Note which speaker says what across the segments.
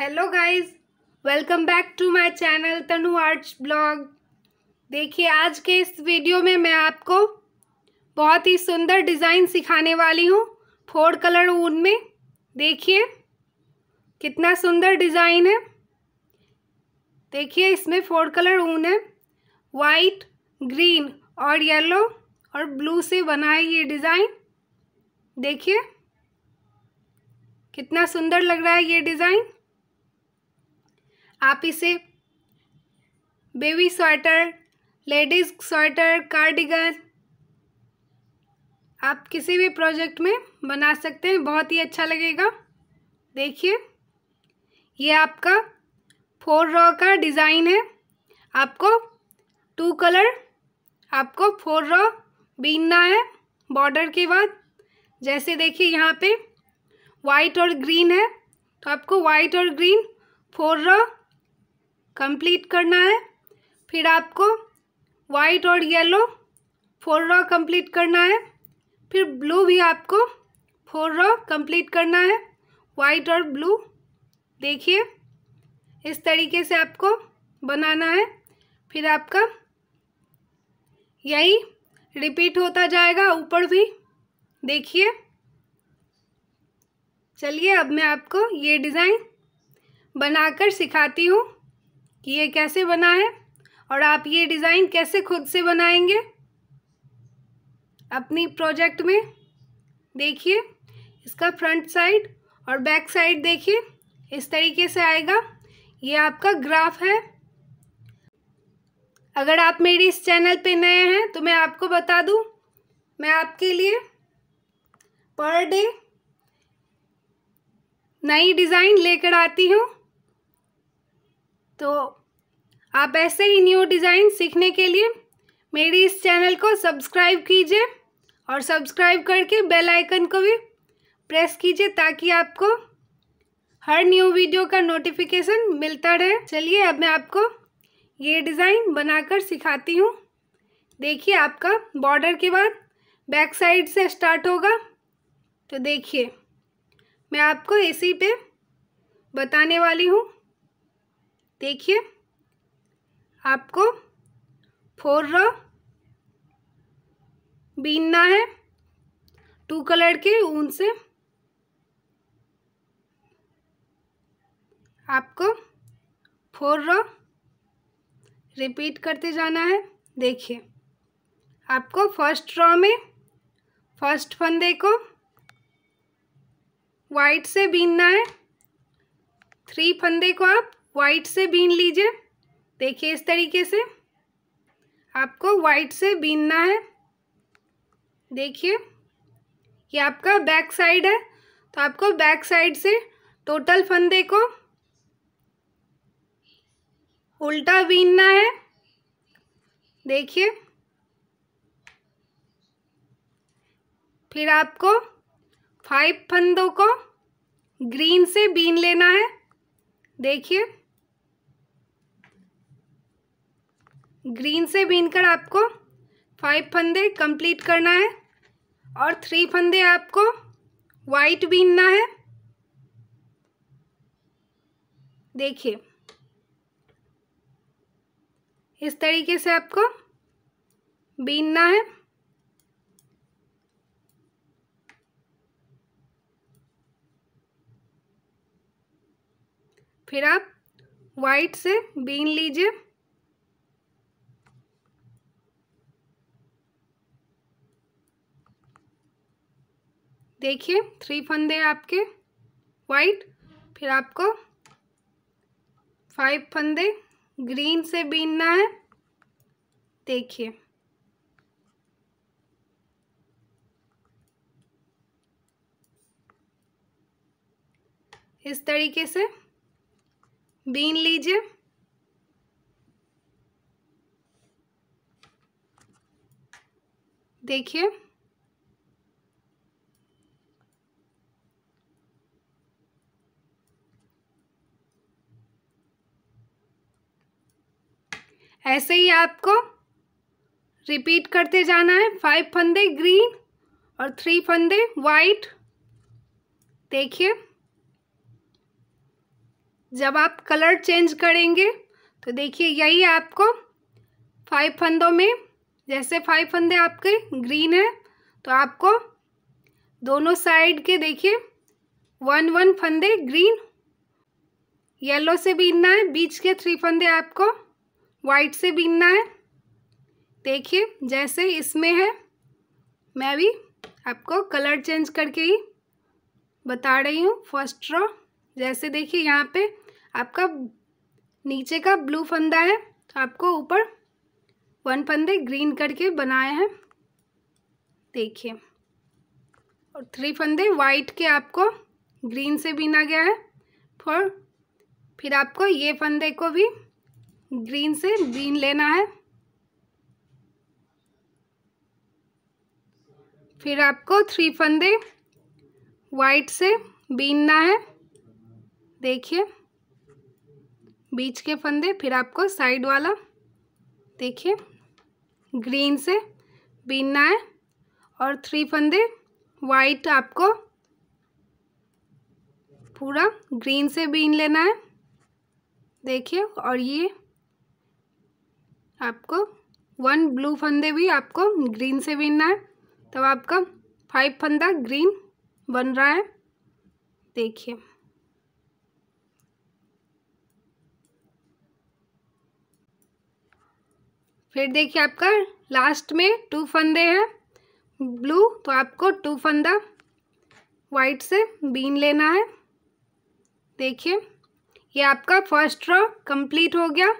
Speaker 1: hello guys welcome back to my channel Tanu arts blog देखिए आज के इस वीडियो में मैं आपको बहुत ही सुंदर डिज़ाइन सिखाने वाली हूँ फोर कलर ऊन में देखिए कितना सुंदर डिज़ाइन है देखिए इसमें फोर कलर ऊन है वाइट ग्रीन और येलो और ब्लू से बना है ये डिज़ाइन देखिए कितना सुंदर लग रहा है ये डिज़ाइन आप इसे baby sweater ladies sweater cardigan आप किसी भी प्रोजेक्ट में बना सकते हैं बहुत ही अच्छा लगेगा देखिए ये आपका फोर रॉ का डिज़ाइन है आपको टू कलर आपको फोर रॉ बीनना है बॉर्डर के बाद जैसे देखिए यहाँ पे वाइट और ग्रीन है तो आपको वाइट और ग्रीन फोर रॉ कंप्लीट करना है फिर आपको वाइट और येलो फोर रॉ कंप्लीट करना है फिर ब्लू भी आपको फोर रॉ कंप्लीट करना है वाइट और ब्लू देखिए इस तरीके से आपको बनाना है फिर आपका यही रिपीट होता जाएगा ऊपर भी देखिए चलिए अब मैं आपको ये डिज़ाइन बनाकर सिखाती हूँ कि ये कैसे बना है और आप ये डिज़ाइन कैसे खुद से बनाएंगे अपनी प्रोजेक्ट में देखिए इसका फ्रंट साइड और बैक साइड देखिए इस तरीके से आएगा ये आपका ग्राफ है अगर आप मेरी इस चैनल पे नए हैं तो मैं आपको बता दूं मैं आपके लिए पर डे नई डिज़ाइन लेकर आती हूँ तो आप ऐसे ही न्यू डिज़ाइन सीखने के लिए मेरी इस चैनल को सब्सक्राइब कीजिए और सब्सक्राइब करके बेल आइकन को भी प्रेस कीजिए ताकि आपको हर न्यू वीडियो का नोटिफिकेशन मिलता रहे चलिए अब मैं आपको ये डिज़ाइन बनाकर सिखाती हूँ देखिए आपका बॉर्डर के बाद बैक साइड से स्टार्ट होगा तो देखिए मैं आपको इसी पे बताने वाली हूँ देखिए आपको फोर रॉ बीनना है टू कलर के ऊन से आपको फोर रॉ रिपीट करते जाना है देखिए आपको फर्स्ट रॉ में फर्स्ट फंदे को वाइट से बीनना है थ्री फंदे को आप वाइट से बीन लीजिए देखिए इस तरीके से आपको वाइट से बीनना है देखिए ये आपका बैक साइड है तो आपको बैक साइड से टोटल फंदे को उल्टा बीनना है देखिए फिर आपको फाइव फंदों को ग्रीन से बीन लेना है देखिए ग्रीन से बीनकर आपको फाइव फंदे कंप्लीट करना है और थ्री फंदे आपको वाइट बीनना है देखिए इस तरीके से आपको बीनना है फिर आप वाइट से बीन लीजिए देखिए थ्री फंदे आपके वाइट फिर आपको फाइव फंदे ग्रीन से बीनना है देखिए इस तरीके से बीन लीजिए देखिए ऐसे ही आपको रिपीट करते जाना है फाइव फंदे ग्रीन और थ्री फंदे वाइट देखिए जब आप कलर चेंज करेंगे तो देखिए यही आपको फाइव फंदों में जैसे फाइव फंदे आपके ग्रीन है तो आपको दोनों साइड के देखिए वन वन फंदे ग्रीन येलो से बीनना है बीच के थ्री फंदे आपको वाइट से बीनना है देखिए जैसे इसमें है मैं भी आपको कलर चेंज करके ही बता रही हूँ फर्स्ट रॉ जैसे देखिए यहाँ पे आपका नीचे का ब्लू फंदा है तो आपको ऊपर वन फंदे ग्रीन करके बनाए हैं देखिए और थ्री फंदे वाइट के आपको ग्रीन से बीना गया है और फिर आपको ये फंदे को भी ग्रीन से बीन लेना है फिर आपको थ्री फंदे वाइट से बीनना है देखिए बीच के फंदे फिर आपको साइड वाला देखिए ग्रीन से बीनना है और थ्री फंदे वाइट आपको पूरा ग्रीन से बीन लेना है देखिए और ये आपको वन ब्लू फंदे भी आपको ग्रीन से बीनना है तब तो आपका फाइव फंदा ग्रीन बन रहा है देखिए प्लेट देखिए आपका लास्ट में टू फंदे हैं ब्लू तो आपको टू फंदा वाइट से बीन लेना है देखिए ये आपका फर्स्ट ड्रॉ कंप्लीट हो गया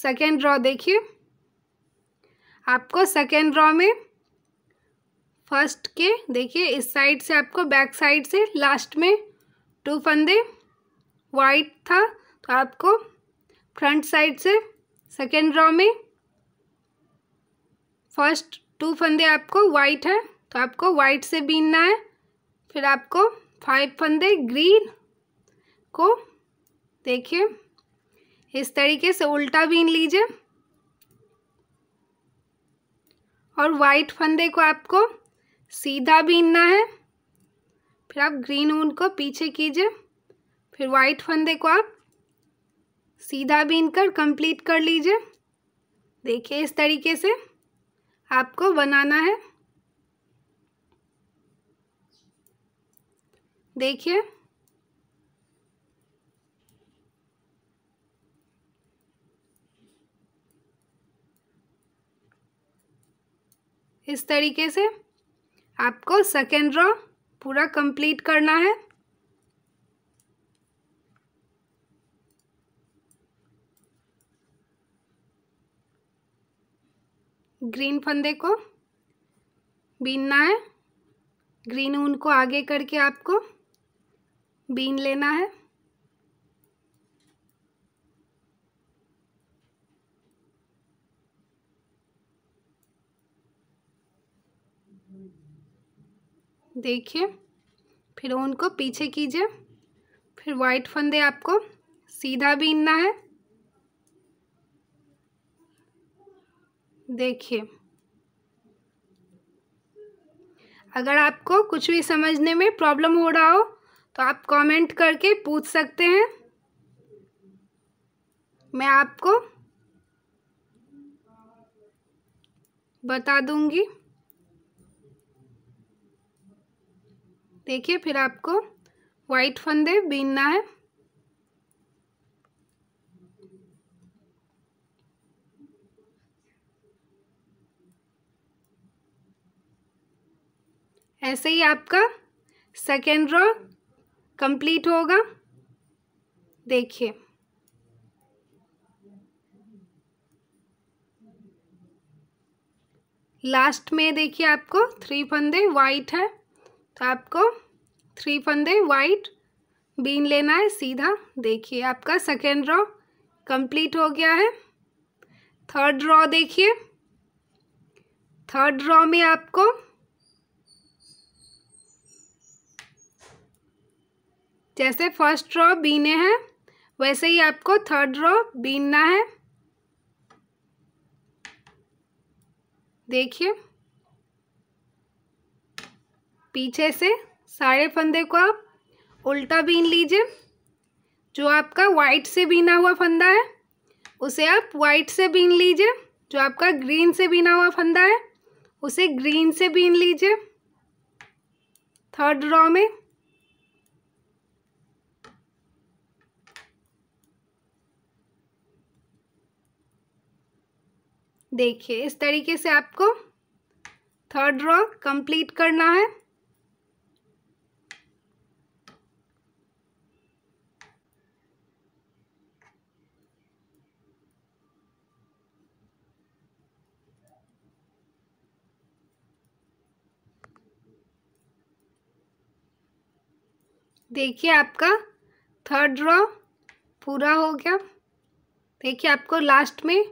Speaker 1: सेकेंड ड्रॉ देखिए आपको सेकेंड ड्रॉ में फर्स्ट के देखिए इस साइड से आपको बैक साइड से लास्ट में टू फंदे वाइट था तो आपको फ्रंट साइड से सेकेंड ड्रॉ में फर्स्ट टू फंदे आपको वाइट है तो आपको वाइट से बीनना है फिर आपको फाइव फंदे ग्रीन को देखिए इस तरीके से उल्टा बीन लीजिए और वाइट फंदे को आपको सीधा बीनना है फिर आप ग्रीन ऊन को पीछे कीजिए फिर वाइट फंदे को आप सीधा बीन कर कंप्लीट कर लीजिए देखिए इस तरीके से आपको बनाना है देखिए इस तरीके से आपको सेकेंड रॉ पूरा कंप्लीट करना है ग्रीन फंदे को बीनना है ग्रीन ऊन को आगे करके आपको बीन लेना है देखिए फिर उनको पीछे कीजिए फिर वाइट फंदे आपको सीधा बीनना है देखिए अगर आपको कुछ भी समझने में प्रॉब्लम हो रहा हो तो आप कमेंट करके पूछ सकते हैं मैं आपको बता दूंगी देखिए फिर आपको वाइट फंदे बीनना है ऐसे ही आपका सेकेंड रो कंप्लीट होगा देखिए लास्ट में देखिए आपको थ्री फंदे वाइट है तो आपको थ्री फंदे वाइट बीन लेना है सीधा देखिए आपका सेकेंड रॉ कंप्लीट हो गया है थर्ड रॉ देखिए थर्ड रॉ में आपको जैसे फर्स्ट रो बीने हैं वैसे ही आपको थर्ड रो बीनना है देखिए पीछे से सारे फंदे को आप उल्टा बीन लीजिए जो आपका वाइट से बीना हुआ फंदा है उसे आप वाइट से बीन लीजिए जो आपका ग्रीन से बीना हुआ फंदा है उसे ग्रीन से बीन लीजिए थर्ड रॉ में देखिए इस तरीके से आपको थर्ड रॉ कंप्लीट करना है देखिए आपका थर्ड रॉ पूरा हो गया देखिए आपको लास्ट में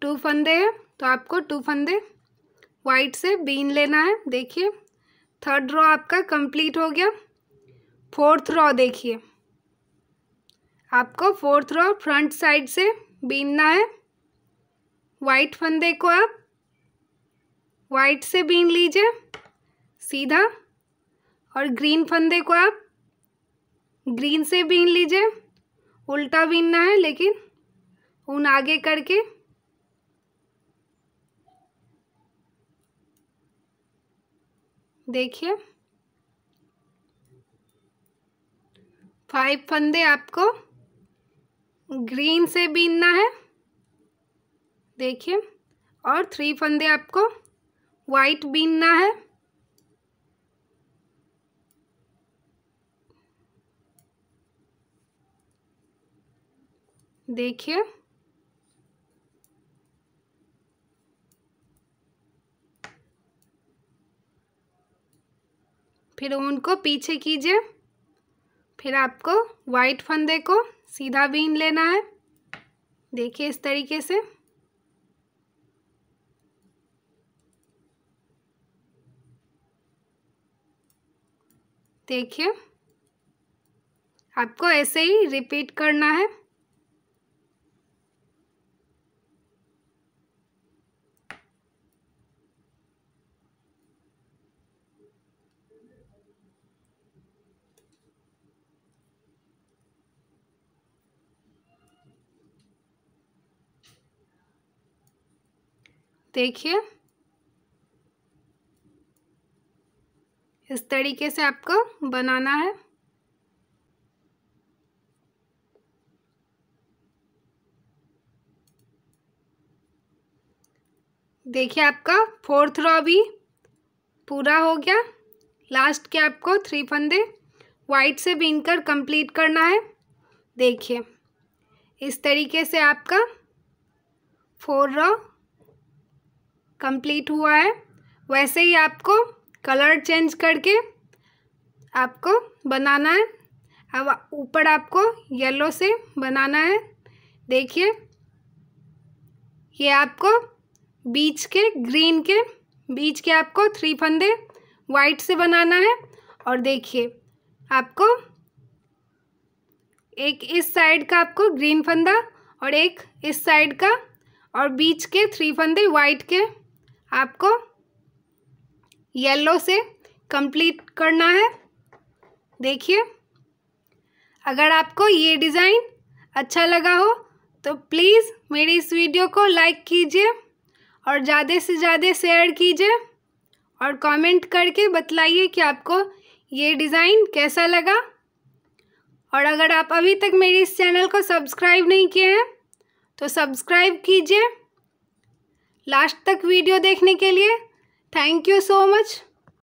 Speaker 1: टू फंदे हैं तो आपको टू फंदे वाइट से बीन लेना है देखिए थर्ड रॉ आपका कंप्लीट हो गया फोर्थ रॉ देखिए आपको फोर्थ रॉ फ्रंट साइड से बीनना है वाइट फंदे को आप वाइट से बीन लीजिए सीधा और ग्रीन फंदे को आप ग्रीन से बीन लीजिए उल्टा बीनना है लेकिन उन आगे करके देखिए फाइव फंदे आपको ग्रीन से बीनना है देखिए और थ्री फंदे आपको वाइट बीनना है देखिए फिर उनको पीछे कीजिए फिर आपको वाइट फंदे को सीधा बीन लेना है देखिए इस तरीके से देखिए आपको ऐसे ही रिपीट करना है देखिए इस तरीके से आपको बनाना है देखिए आपका फोर्थ रॉ भी पूरा हो गया लास्ट के आपको थ्री फंदे वाइट से बीन कर कंप्लीट करना है देखिए इस तरीके से आपका फोर रो कंप्लीट हुआ है वैसे ही आपको कलर चेंज करके आपको बनाना है अब ऊपर आपको येलो से बनाना है देखिए ये आपको बीच के ग्रीन के बीच के आपको थ्री फंदे वाइट से बनाना है और देखिए आपको एक इस साइड का आपको ग्रीन फंदा और एक इस साइड का और बीच के थ्री फंदे वाइट के आपको येलो से कंप्लीट करना है देखिए अगर आपको ये डिज़ाइन अच्छा लगा हो तो प्लीज़ मेरी इस वीडियो को लाइक कीजिए और ज़्यादा से ज़्यादा शेयर कीजिए और कमेंट करके बतलाइए कि आपको ये डिज़ाइन कैसा लगा और अगर आप अभी तक मेरे इस चैनल को सब्सक्राइब नहीं किए हैं तो सब्सक्राइब कीजिए लास्ट तक वीडियो देखने के लिए थैंक यू सो मच